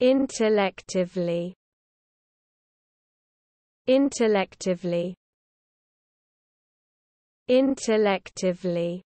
Intellectively Intellectively Intellectively